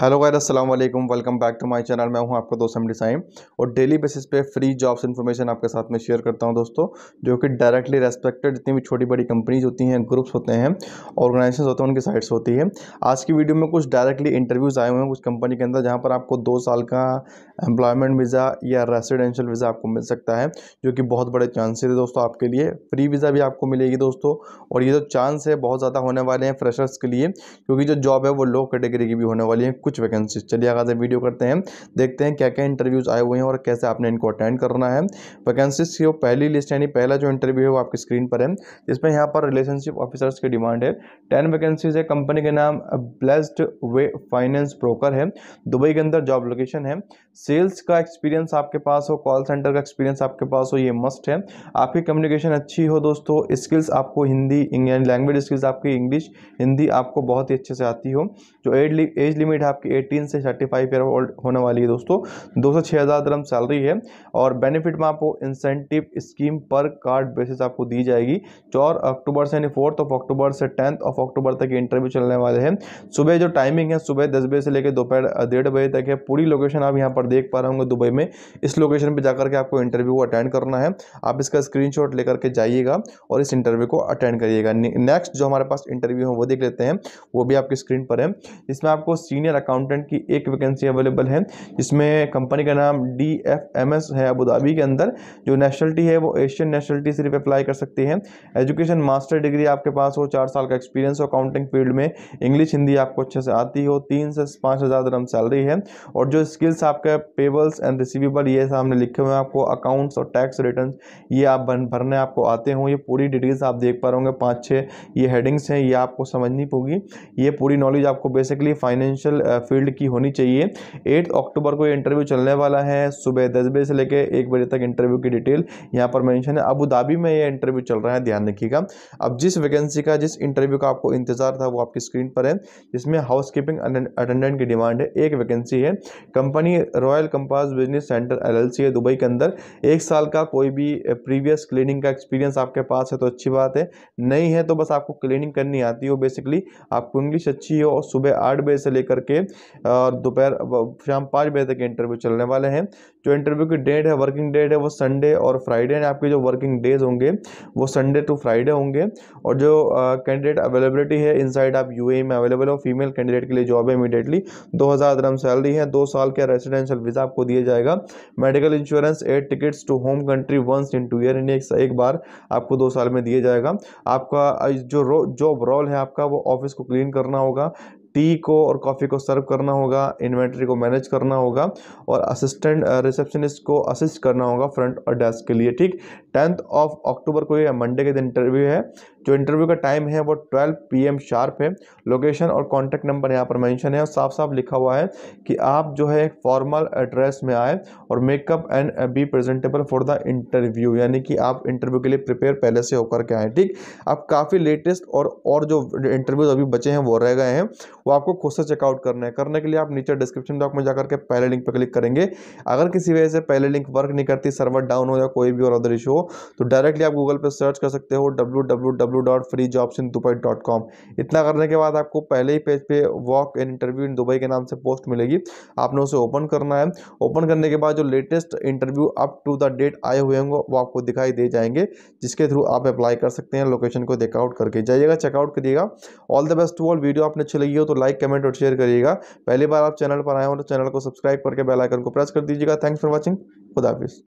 hello guys अस्सलाम वालेकुम welcome back to my channel मैं हूं आपका दोस्त एम साइम और डेली बेसिस पे फ्री जॉब्स इन्फॉर्मेशन आपके साथ में शेयर करता हूं दोस्तों जो कि डायरेक्टली रेस्पेक्टेड जितनी भी छोटी बड़ी कंपनीज होती हैं ग्रुप्स होते हैं ऑर्गेनाइजेशन होते हैं उनकी साइट्स होती है आज की वीडियो में कुछ डायरेक्टली इंटरव्यूज़ आए हुए हैं कुछ कंपनी के अंदर जहाँ पर आपको दो साल का एम्प्लॉयमेंट वीज़ा या रेसिडेंशियल वीज़ा आपको मिल सकता है जो कि बहुत बड़े चांसेस है दोस्तों आपके लिए फ्री वीज़ा भी आपको मिलेगी दोस्तों और ये जो चांस है बहुत ज़्यादा होने वाले हैं फ्रेशर्स के लिए क्योंकि जो जॉब है वो लो कैटेगरी की भी होने वाली है कुछ वैकेंसी चलिए आगे वीडियो करते हैं देखते हैं क्या क्या इंटरव्यूज़ आए हुए हैं और कैसे आपने इनको अटेंड करना है वैकेंसीज की पहली लिस्ट यानी पहला जो इंटरव्यू है वो आपकी स्क्रीन पर है जिसमें यहाँ पर रिलेशनशिप ऑफिसर्स की डिमांड है टेन वैकेंसीज है कंपनी के नाम ब्लेस्ड वे फाइनेंस ब्रोकर है दुबई के अंदर जॉब लोकेशन है सेल्स का एक्सपीरियंस आपके पास हो कॉल सेंटर का एक्सपीरियंस आपके पास हो ये मस्ट है आपकी कम्युनिकेशन अच्छी हो दोस्तों स्किल्स आपको हिंदी लैंग्वेज स्किल्स आपकी इंग्लिश हिंदी आपको बहुत ही अच्छे से आती हो जो एज एज लिमिट है आपकी 18 से 35 ईयर ओल्ड होने वाली है दोस्तों दो सौ छः हज़ार दरम सैलरी है और बेनिफिट में आपको इंसेंटिव स्कीम पर कार्ड बेसिस आपको दी जाएगी चार अक्टूबर से यानी फोर्थ ऑफ अक्टूबर से टेंथ ऑफ अक्टूबर तक इंटरव्यू चलने वाले हैं सुबह जो टाइमिंग है सुबह दस बजे से लेकर दोपहर डेढ़ बजे तक है पूरी लोकेशन आप यहाँ पर देख पा रहे होंगे दुबई में इस लोकेशन पर जाकर के आपको इंटरव्यू अटेंड करना है आप इसका स्क्रीनशॉट लेकर के जाइएगा और इस इंटरव्यू को अटेंड करिएगा नेक्स्ट जो हमारे पास इंटरव्यू है वो देख लेते हैं वो भी आपकी स्क्रीन पर है इसमें आपको सीनियर अकाउंटेंट की एक वैकेंसी अवेलेबल है जिसमें कंपनी का नाम डी एफ एम एस है अबूधाबी के अंदर जो नेशनलिटी है वो एशियन नेशनलिटी सिर्फ अप्लाई कर सकती है एजुकेशन मास्टर डिग्री आपके पास हो चार साल का एक्सपीरियंस हो अकाउंटिंग फील्ड में इंग्लिश हिंदी आपको अच्छे से आती हो तीन से पाँच हज़ार सैलरी है और जो स्किल्स आपके पेबल्स एंड रिसीवेबल ये सामने लिखे हुए हैं आपको अकाउंट्स और टैक्स रिटर्न ये आप भरने आपको आते हों ये पूरी डिटेल्स आप देख पा रहे होंगे पाँच छः ये हेडिंग्स हैं ये आपको समझनी होगी ये पूरी नॉलेज आपको बेसिकली फाइनेंशियल फील्ड की होनी चाहिए एट अक्टूबर को इंटरव्यू चलने वाला है सुबह दस बजे से लेकर एक बजे तक इंटरव्यू की डिटेल यहाँ पर मैंशन है अबू धाबी में यह इंटरव्यू चल रहा है ध्यान रखिएगा अब जिस वैकेंसी का जिस इंटरव्यू का आपको इंतजार था वो आपकी स्क्रीन पर है जिसमें हाउस कीपिंग अटेंडेंट की डिमांड है एक वैकेंसी है company royal compass business centre L है दुबई के अंदर एक साल का कोई भी प्रीवियस क्लीनिंग का एक्सपीरियंस आपके पास है तो अच्छी बात है नहीं है तो बस आपको क्लीनिंग करनी आती हो बेसिकली आपको इंग्लिश अच्छी हो और सुबह आठ बजे से लेकर के के और दोपहर शाम पाँच बजे तक इंटरव्यू चलने वाले हैं जो इंटरव्यू की डेट है वर्किंग डेट है वो संडे और फ्राइडे हैं आपके जो वर्किंग डेज होंगे वो संडे टू फ्राइडे होंगे और जो कैंडिडेट अवेलेबिलिटी है इनसाइड आप यू e में अवेलेबल हो फीमेल कैंडिडेट के लिए जॉब है इमीडिएटली दो हज़ार सैलरी है दो साल के रेजिडेंशियल वीज़ा आपको दिया जाएगा medical insurance at tickets to home country once in two year यानी एक बार आपको दो साल में दिया जाएगा आपका जो जॉब रोल है आपका वो ऑफिस को क्लीन करना होगा टी को और कॉफ़ी को सर्व करना होगा इन्वेंट्री को मैनेज करना होगा और असिस्टेंट रिसेप्शनिस्ट को असिस्ट करना होगा फ्रंट और डेस्क के लिए ठीक टेंथ ऑफ अक्टूबर को यह मंडे के दिन इंटरव्यू है जो इंटरव्यू का टाइम है वो 12 पीएम शार्प है लोकेशन और कॉन्टैक्ट नंबर यहाँ पर मैंशन है और साफ साफ लिखा हुआ है कि आप जो है एक फॉर्मल एड्रेस में आए और makeup and be presentable for the interview यानी कि आप इंटरव्यू के लिए प्रिपेयर पहले से होकर के आए ठीक आप काफ़ी लेटेस्ट और और जो इंटरव्यूज अभी बचे हैं वो रह गए हैं वो आपको खुद से चेकआउट करना है करने के लिए आप नीचे डिस्क्रिप्शन बॉक्स में जाकर के पहले लिंक पर क्लिक करेंगे अगर किसी वजह से पहले लिंक वर्क नहीं करती सर्वर डाउन हो या कोई भी और अदर इशू हो तो डायरेक्टली आप गूगल पर सर्च कर सकते हो डब्ल्यू www.freejobsindubai.com इतना करने के बाद आपको पहले ही पेज पे walk in interview in Dubai के नाम से पोस्ट मिलेगी आपने उसे ओपन करना है ओपन करने के बाद जो latest interview up to the date आए हुए होंगे वो आपको दिखाई दे जाएंगे जिसके थ्रू आप अप्लाई कर सकते हैं लोकेशन को देखआउट करके जाइएगा चेकआउट करिएगा all the best to all video आपने अच्छी लगी हो तो लाइक कमेंट और शेयर करिएगा पहली बार आप चैनल पर आए हो तो चैनल को सब्सक्राइब करके बेलाइकन को प्रेस कर दीजिएगा थैंक्स फॉर वॉचिंग खुदाफिज़